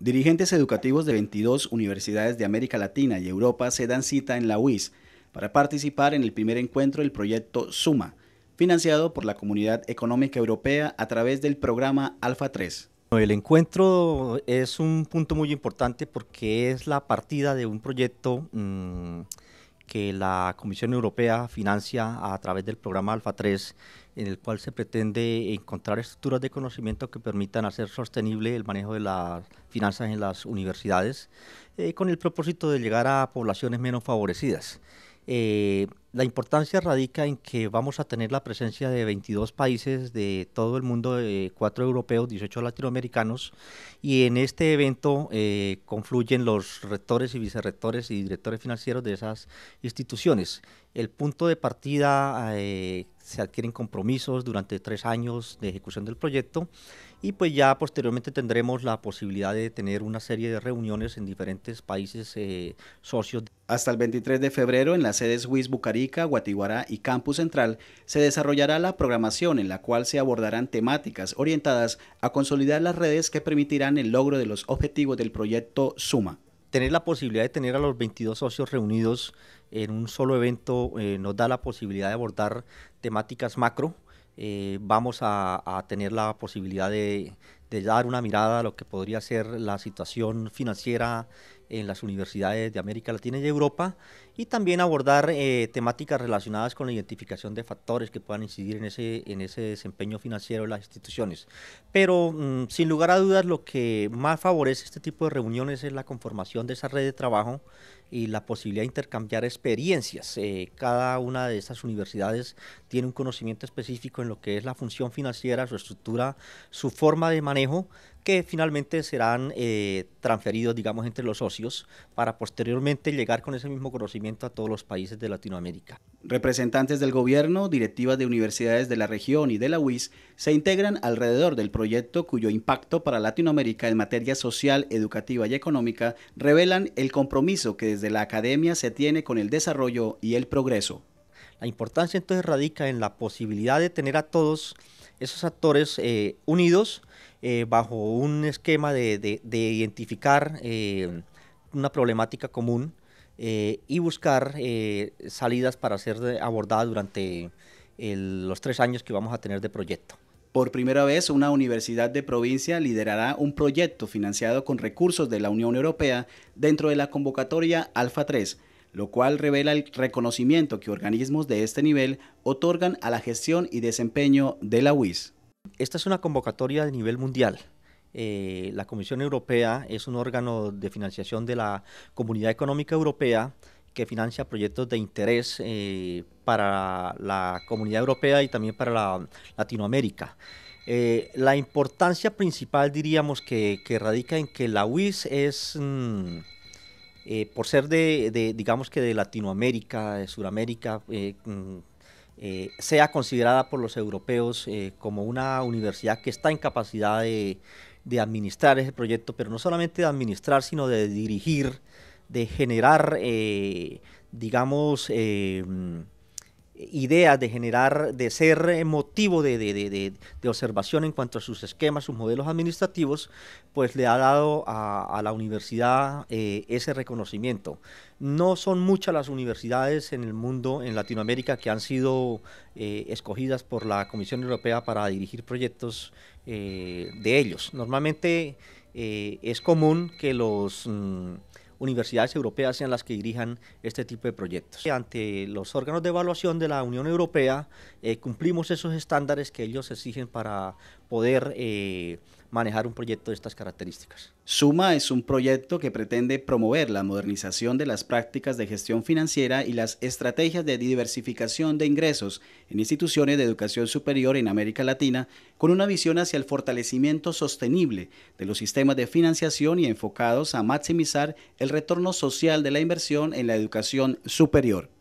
Dirigentes educativos de 22 universidades de América Latina y Europa se dan cita en la UIS para participar en el primer encuentro del proyecto SUMA, financiado por la Comunidad Económica Europea a través del programa Alfa 3. El encuentro es un punto muy importante porque es la partida de un proyecto mm, que la Comisión Europea financia a través del programa Alfa 3, en el cual se pretende encontrar estructuras de conocimiento que permitan hacer sostenible el manejo de las finanzas en las universidades, eh, con el propósito de llegar a poblaciones menos favorecidas. Eh, la importancia radica en que vamos a tener la presencia de 22 países de todo el mundo, 4 eh, europeos, 18 latinoamericanos, y en este evento eh, confluyen los rectores y vicerrectores y directores financieros de esas instituciones. El punto de partida eh, se adquieren compromisos durante tres años de ejecución del proyecto y pues ya posteriormente tendremos la posibilidad de tener una serie de reuniones en diferentes países socios. Hasta el 23 de febrero en la sedes Swiss Bucarest Arica, Guatiguará y Campus Central, se desarrollará la programación en la cual se abordarán temáticas orientadas a consolidar las redes que permitirán el logro de los objetivos del proyecto Suma. Tener la posibilidad de tener a los 22 socios reunidos en un solo evento eh, nos da la posibilidad de abordar temáticas macro. Eh, vamos a, tener la posibilidad de dar una mirada a lo que podría ser la situación financiera en las universidades de América Latina y Europa y también abordar eh, temáticas relacionadas con la identificación de factores que puedan incidir en ese, en ese desempeño financiero de las instituciones. Pero mm, sin lugar a dudas lo que más favorece este tipo de reuniones es la conformación de esa red de trabajo y la posibilidad de intercambiar experiencias. Eh, cada una de estas universidades tiene un conocimiento específico en lo que es la función financiera, su estructura, su forma de manejo, que finalmente serán eh, transferidos, digamos, entre los socios para posteriormente llegar con ese mismo conocimiento a todos los países de Latinoamérica. Representantes del gobierno, directivas de universidades de la región y de la UIS se integran alrededor del proyecto cuyo impacto para Latinoamérica en materia social, educativa y económica revelan el compromiso que desde la academia se tiene con el desarrollo y el progreso. La importancia entonces radica en la posibilidad de tener a todos esos actores eh, unidos eh, bajo un esquema de, identificar eh, una problemática común eh, y buscar salidas para ser abordadas durante los tres años que vamos a tener de proyecto. Por primera vez, una universidad de provincia liderará un proyecto financiado con recursos de la Unión Europea dentro de la convocatoria Alfa 3, lo cual revela el reconocimiento que organismos de este nivel otorgan a la gestión y desempeño de la UIS. Esta es una convocatoria de nivel mundial. Eh, la Comisión Europea es un órgano de financiación de la Comunidad Económica Europea que financia proyectos de interés eh, para la Comunidad Europea y también para la Latinoamérica. Eh, la importancia principal diríamos que, radica en que la UIS es, mm, por ser de, digamos que de Latinoamérica, de Sudamérica, mm, eh, sea considerada por los europeos eh, como una universidad que está en capacidad de, de, administrar ese proyecto, pero no solamente de administrar, sino de dirigir, de generar, eh, digamos, ideas, de generar, de ser eh, motivo de, observación en cuanto a sus esquemas, sus modelos administrativos, pues le ha dado a, la universidad eh, ese reconocimiento. No son muchas las universidades en el mundo, en Latinoamérica, que han sido eh, escogidas por la Comisión Europea para dirigir proyectos de ellos. Normalmente es común que los... Mm, universidades europeas sean las que dirijan este tipo de proyectos. Ante los órganos de evaluación de la Unión Europea eh, cumplimos esos estándares que ellos exigen para poder eh, manejar un proyecto de estas características. Suma es un proyecto que pretende promover la modernización de las prácticas de gestión financiera y las estrategias de diversificación de ingresos en instituciones de educación superior en América Latina, con una visión hacia el fortalecimiento sostenible de los sistemas de financiación y enfocados a maximizar el retorno social de la inversión en la educación superior.